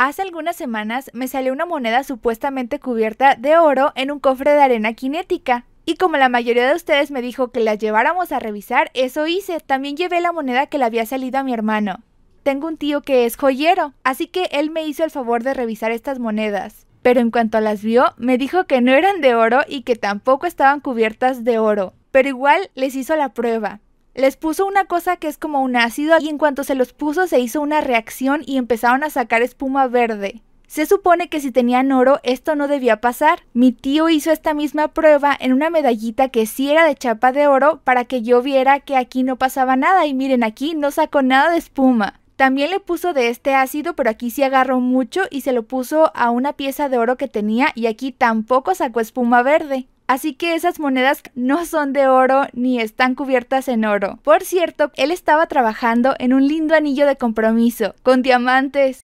Hace algunas semanas me salió una moneda supuestamente cubierta de oro en un cofre de arena cinética. Y como la mayoría de ustedes me dijo que la lleváramos a revisar, eso hice. También llevé la moneda que le había salido a mi hermano. Tengo un tío que es joyero, así que él me hizo el favor de revisar estas monedas. Pero en cuanto las vio, me dijo que no eran de oro y que tampoco estaban cubiertas de oro. Pero igual les hizo la prueba les puso una cosa que es como un ácido y en cuanto se los puso se hizo una reacción y empezaron a sacar espuma verde. Se supone que si tenían oro esto no debía pasar. Mi tío hizo esta misma prueba en una medallita que sí era de chapa de oro para que yo viera que aquí no pasaba nada y miren aquí no sacó nada de espuma. También le puso de este ácido, pero aquí sí agarró mucho y se lo puso a una pieza de oro que tenía y aquí tampoco sacó espuma verde. Así que esas monedas no son de oro ni están cubiertas en oro. Por cierto, él estaba trabajando en un lindo anillo de compromiso, con diamantes.